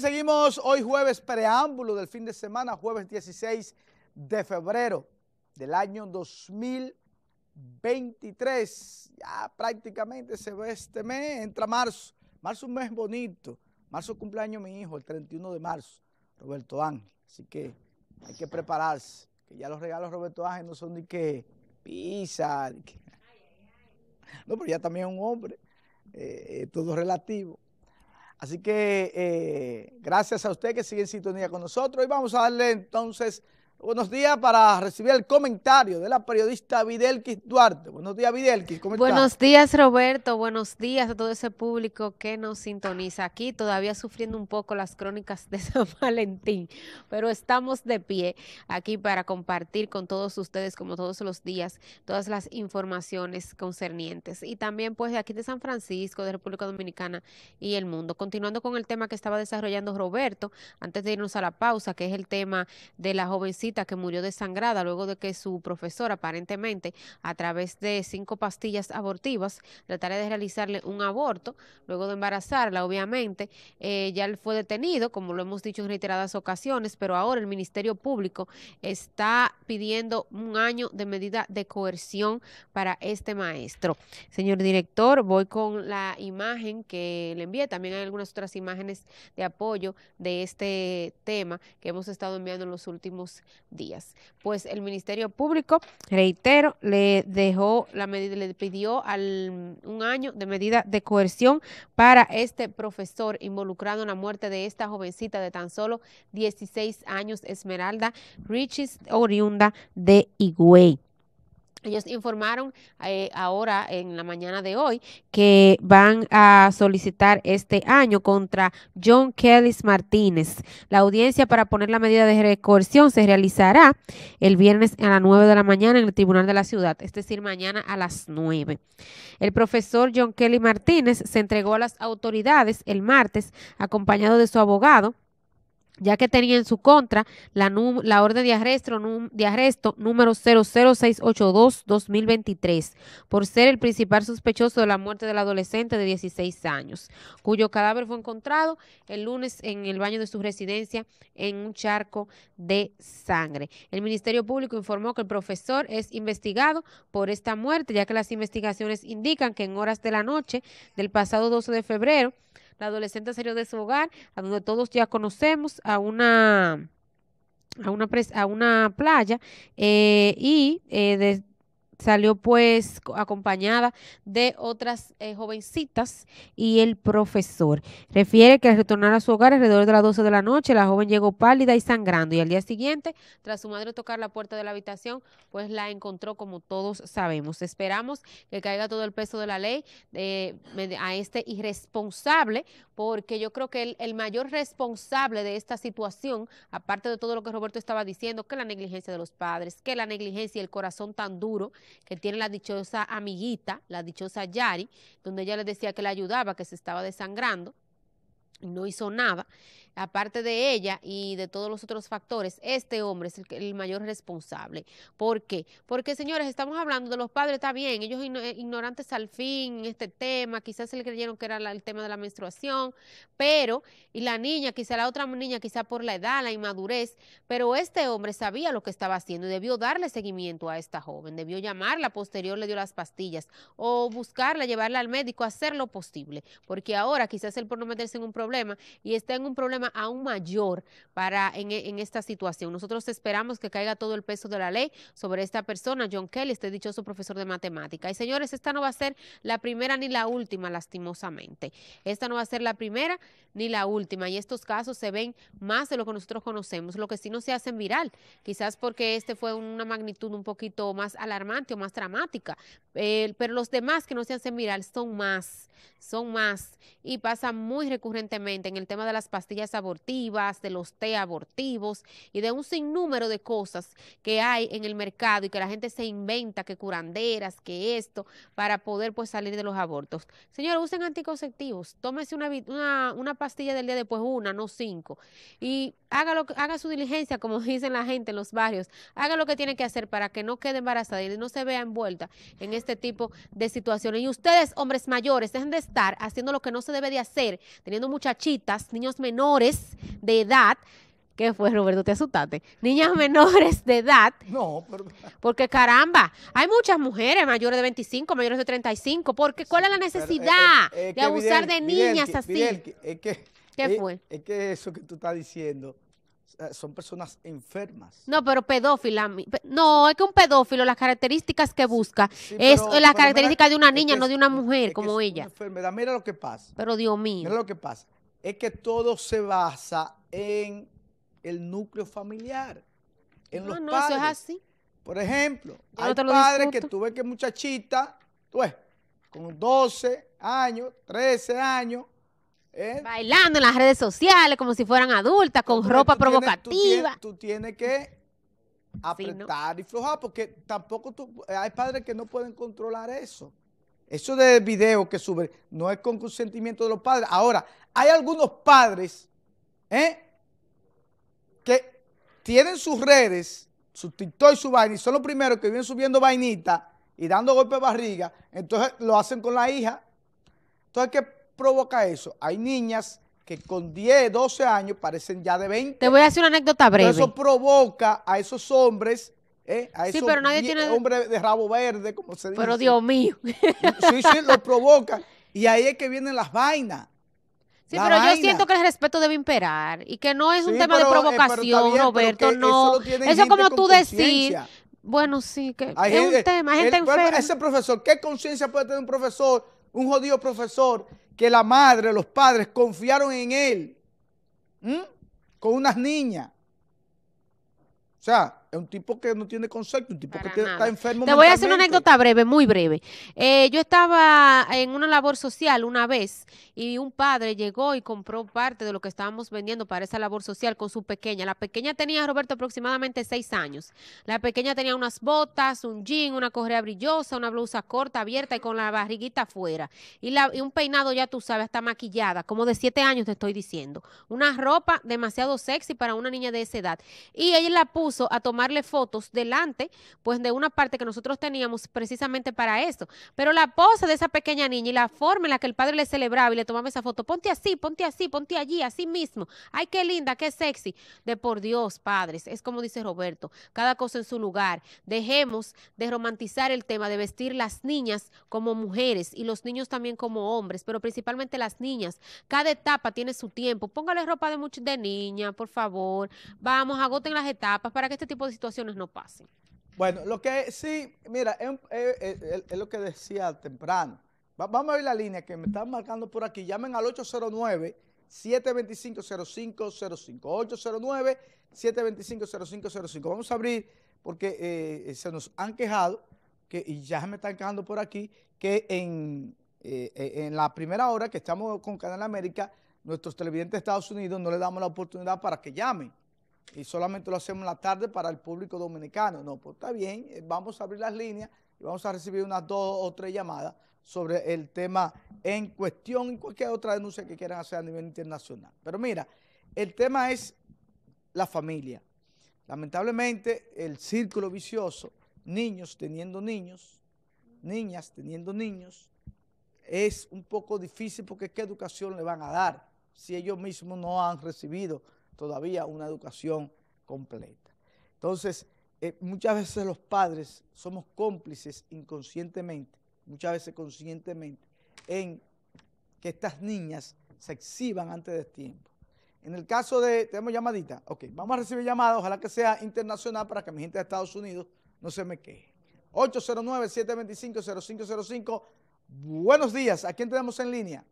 seguimos hoy jueves preámbulo del fin de semana, jueves 16 de febrero del año 2023. Ya prácticamente se ve este mes, entra marzo. Marzo es un mes bonito. Marzo cumpleaños mi hijo, el 31 de marzo, Roberto Ángel. Así que hay que prepararse, que ya los regalos Roberto Ángel no son ni que pizza. No, pero ya también es un hombre, eh, eh, todo relativo. Así que eh, gracias a usted que sigue en sintonía con nosotros y vamos a darle entonces Buenos días para recibir el comentario de la periodista Videlkis Duarte. Buenos días, Videlkis. ¿Cómo Buenos días, Roberto. Buenos días a todo ese público que nos sintoniza aquí, todavía sufriendo un poco las crónicas de San Valentín, pero estamos de pie aquí para compartir con todos ustedes, como todos los días, todas las informaciones concernientes. Y también, pues, de aquí de San Francisco, de República Dominicana y el mundo. Continuando con el tema que estaba desarrollando Roberto, antes de irnos a la pausa, que es el tema de la jovencita que murió desangrada luego de que su profesor aparentemente a través de cinco pastillas abortivas tratara de realizarle un aborto luego de embarazarla obviamente eh, ya fue detenido como lo hemos dicho en reiteradas ocasiones pero ahora el ministerio público está pidiendo un año de medida de coerción para este maestro señor director voy con la imagen que le envié también hay algunas otras imágenes de apoyo de este tema que hemos estado enviando en los últimos pues el Ministerio Público, reitero, le dejó la medida, le pidió al, un año de medida de coerción para este profesor involucrado en la muerte de esta jovencita de tan solo 16 años, Esmeralda Richis, oriunda de Higüey. Ellos informaron eh, ahora en la mañana de hoy que van a solicitar este año contra John Kelly Martínez. La audiencia para poner la medida de coerción se realizará el viernes a las 9 de la mañana en el Tribunal de la Ciudad, es decir, mañana a las 9. El profesor John Kelly Martínez se entregó a las autoridades el martes acompañado de su abogado ya que tenía en su contra la, la orden de arresto, de arresto número 00682-2023 por ser el principal sospechoso de la muerte del adolescente de 16 años, cuyo cadáver fue encontrado el lunes en el baño de su residencia en un charco de sangre. El Ministerio Público informó que el profesor es investigado por esta muerte, ya que las investigaciones indican que en horas de la noche del pasado 12 de febrero, la adolescente salió de su hogar, a donde todos ya conocemos, a una a una, a una playa eh, y eh, salió pues acompañada de otras eh, jovencitas y el profesor. Refiere que al retornar a su hogar alrededor de las 12 de la noche, la joven llegó pálida y sangrando y al día siguiente, tras su madre tocar la puerta de la habitación, pues la encontró como todos sabemos. Esperamos que caiga todo el peso de la ley eh, a este irresponsable, porque yo creo que el, el mayor responsable de esta situación, aparte de todo lo que Roberto estaba diciendo, que la negligencia de los padres, que la negligencia y el corazón tan duro, que tiene la dichosa amiguita, la dichosa Yari, donde ella le decía que la ayudaba, que se estaba desangrando, y no hizo nada aparte de ella y de todos los otros factores, este hombre es el, mayor responsable. ¿Por qué? Porque, señores, estamos hablando de los padres, está bien, ellos eh, ignorantes al fin en este tema, quizás se le creyeron que era el tema de la menstruación, pero, y la niña, quizá la otra niña, quizá por la edad, la inmadurez, pero este hombre sabía lo que estaba haciendo y debió darle seguimiento a esta joven, debió llamarla, posterior le dio las pastillas, o buscarla, llevarla al médico, hacer lo posible, porque ahora quizás él por no meterse en un problema y está en un problema aún mayor para e, en, esta situación. Nosotros esperamos que caiga todo el peso de la ley sobre esta persona, John Kelly, este dichoso profesor de matemática. Y señores, esta no va a ser la primera ni la última, lastimosamente. Esta no va a ser la primera ni la última. Y estos casos se ven más de lo que nosotros conocemos, lo que sí no se hacen viral, quizás porque este fue una magnitud un poquito más alarmante o más dramática. Eh, pero los demás que no se hacen viral son más, son más. Y pasa muy recurrentemente en el tema de las pastillas abortivas, de los té abortivos y de un sinnúmero de cosas que hay en el mercado y que la gente se inventa, que curanderas, que esto, para poder pues salir de los abortos. Señor, usen anticonceptivos, tómese una, una, pastilla del día después, una, no cinco, y haga, lo, haga su diligencia, como dicen la gente en los barrios, haga lo que tiene que hacer para que no quede embarazada y no se vea envuelta en este tipo de situaciones. Y ustedes, hombres mayores, dejen de estar haciendo lo que no se debe de hacer, teniendo muchachitas, niños menores, de edad. que fue, Roberto? Te asustaste. Niñas menores de edad. No, Porque caramba, hay muchas mujeres mayores de 25, mayores de 35. Porque ¿cuál es la necesidad eh, eh, eh, de abusar de niñas así? que, ¿Qué fue? Es que eso que tú estás diciendo son personas enfermas. No, pero pedófila. No, es que un pedófilo, las características que busca es las características de una niña, no de una mujer como ella. Mira lo que pasa. Pero Dios mío. Mira lo que pasa es que todo se basa en el núcleo familiar, en no, los no, padres. Eso es así. Por ejemplo, hay padres que que tuve que muchachita, pues, con 12 años, 13 años, ¿eh? Bailando en las redes sociales como si fueran adultas, con ropa provocativa. tú, tienes, que apretar y flojar, porque tampoco tú, hay padres que no pueden controlar eso. Eso de video que sube no es con consentimiento de los padres. Ahora, hay algunos padres ¿eh? que tienen sus redes, su TikTok y su vaina, y son los primeros que vienen subiendo vainita y dando golpe de barriga, entonces lo hacen con la hija. Entonces, ¿qué provoca eso? Hay niñas que con 10, 12 años parecen ya de 20. Te voy a hacer una anécdota breve. eso provoca a esos hombres ¿eh? A esos hombres de rabo verde, como se dice. Pero Dios mío. Sí, sí, lo provoca. Y ahí es que vienen las vainas. Sí, pero yo siento que el respeto debe imperar y que no es un tema de eh, provocación, Roberto, no. Eso, como tú decís. Bueno, sí, que Hay es gente, un eh, tema, gente enferma. Ese profesor, ¿qué conciencia puede tener un profesor, un jodido profesor, que la madre, los padres confiaron en él con unas niñas? O sea, un tipo que no tiene concepto, un tipo que está enfermo. Te voy a hacer una anécdota breve, muy breve. Eh, yo estaba en una labor social una vez y un padre llegó y compró parte de lo que estábamos vendiendo para esa labor social con su pequeña. La pequeña tenía, Roberto, aproximadamente seis años. La pequeña tenía unas botas, un jean, una correa brillosa, una blusa corta, abierta y con la barriguita afuera. Y, y un peinado, ya tú sabes, está maquillada, como de siete años te estoy diciendo. Una ropa demasiado sexy para una niña de esa edad. Y ella la puso a tomar le fotos delante, pues de una parte que nosotros teníamos precisamente para esto. Pero la pose de esa pequeña niña y la forma en la que el padre le celebraba y le tomaba esa foto, ponte así, ponte así, ponte allí, así mismo. Ay, qué linda, qué sexy. De por Dios, padres, es como dice Roberto, cada cosa en su lugar. Dejemos de romantizar el tema de vestir las niñas como mujeres y los niños también como hombres, pero principalmente las niñas. Cada etapa tiene su tiempo. Póngale ropa de, de niña, por favor. Vamos, agoten las etapas para que este tipo de situaciones no pasen. Bueno, lo que sí, mira, es, lo que decía temprano. vamos a ver la línea que me están marcando por aquí. Llamen al 809 725 0505 809 725 0505 Vamos a abrir porque eh, se nos han quejado que, y ya me están quejando por aquí que en, eh, eh, en la primera hora que estamos con Canal América, nuestros televidentes de Estados Unidos no le damos la oportunidad para que llamen y solamente lo hacemos en la tarde para el público dominicano. No, pues está bien, eh, vamos a abrir las líneas y vamos a recibir unas dos o tres llamadas sobre el tema en cuestión y cualquier otra denuncia que quieran hacer a nivel internacional. Pero mira, el tema es la familia. Lamentablemente, el círculo vicioso, niños teniendo niños, niñas teniendo niños, es un poco difícil porque qué educación le van a dar si ellos mismos no han recibido todavía una educación completa. Entonces, eh, muchas veces los padres somos cómplices inconscientemente, muchas veces conscientemente, en que estas niñas se exhiban antes de tiempo. En el caso de, tenemos llamadita, ok, vamos a recibir llamada, ojalá que sea internacional para que mi gente de Estados Unidos no se me queje. 809-725-0505, buenos días, ¿a quién tenemos en línea?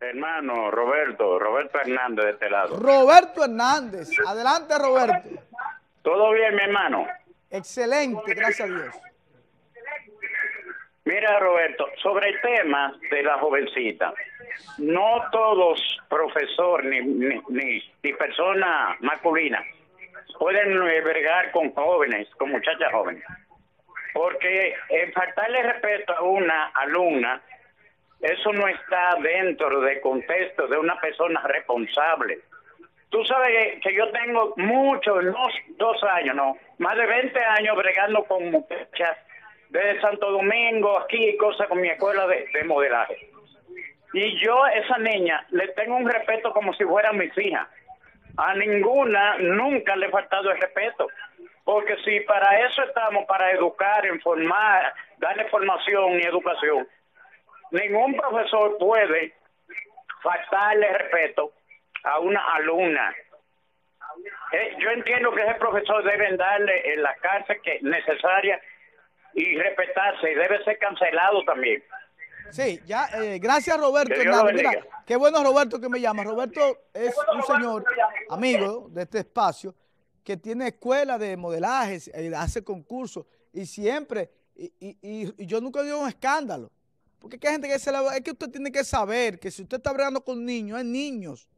Hermano, Roberto, Roberto Hernández de este lado. Roberto Hernández, adelante Roberto. Todo bien, mi hermano. Excelente, gracias a Dios. Mira, Roberto, sobre el tema de la jovencita, no todos profesores ni, ni, ni, persona personas masculinas pueden vergar con jóvenes, con muchachas jóvenes. Porque en faltarle respeto a una alumna eso no está dentro del contexto de una persona responsable. Tú sabes que yo tengo muchos, no dos años, no, más de 20 años bregando con muchachas de Santo Domingo, aquí y cosas con mi escuela de, modelaje. Y yo a esa niña le tengo un respeto como si fuera mi hija, A ninguna nunca le he faltado el respeto. Porque si para eso estamos, para educar, informar, darle formación y educación, ningún profesor puede faltarle respeto a una alumna. Eh, yo entiendo que ese profesor debe darle en la cárcel que necesaria y respetarse y debe ser cancelado también. Sí, ya, eh, gracias Roberto qué bueno Roberto que me llama. Roberto es un señor amigo de este espacio que tiene escuela de modelaje, eh, hace concursos y siempre, y, y, y yo nunca digo un escándalo. Porque hay gente que se Es que usted tiene que saber que si usted está hablando con niños, es niños.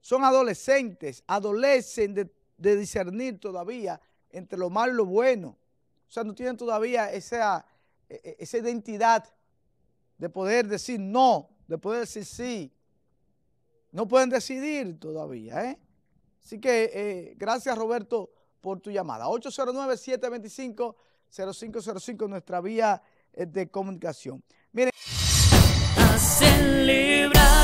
Son adolescentes, adolecen de, discernir todavía entre lo malo y lo bueno. O sea, no tienen todavía esa, e, e, esa identidad de poder decir no, de poder decir sí. No pueden decidir todavía, ¿eh? Así que eh, gracias, Roberto, por tu llamada. 809-725-0505, nuestra vía eh, de comunicación. Miren. Hacen libre